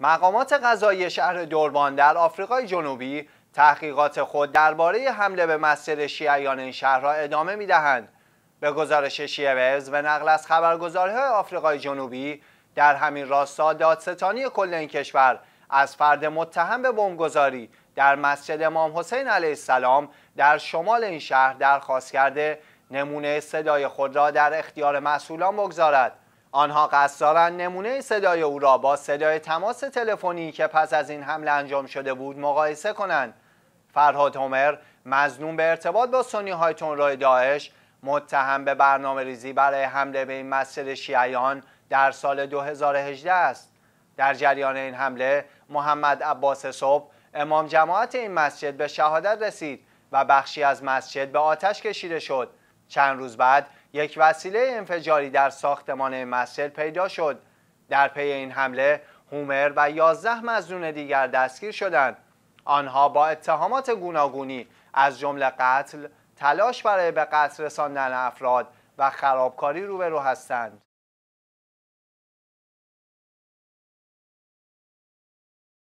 مقامات قضایی شهر دربان در آفریقای جنوبی تحقیقات خود درباره حمله به مسجد شیعیان این شهر را ادامه می دهند. به گزارش شیوز و نقل از خبرگزارهای آفریقای جنوبی در همین راستا دادستانی کل این کشور از فرد متهم به بمبگذاری در مسجد امام حسین علیه السلام در شمال این شهر درخواست کرده نمونه صدای خود را در اختیار مسئولان بگذارد آنها قصد دارند نمونه صدای او را با صدای تماس تلفنی که پس از این حمله انجام شده بود مقایسه کنند فرهاد هومر مزنون به ارتباط با سنی های رای داعش متهم به برنامه ریزی برای حمله به این مسجد شیعیان در سال 2018 است در جریان این حمله محمد عباس صبح امام جماعت این مسجد به شهادت رسید و بخشی از مسجد به آتش کشیده شد چند روز بعد یک وسیله انفجاری در ساختمان مسجد پیدا شد در پی این حمله هومر و یازده مزنون دیگر دستگیر شدند آنها با اتهامات گوناگونی از جمله قتل تلاش برای به قتل رساندن افراد و خرابکاری روبرو هستند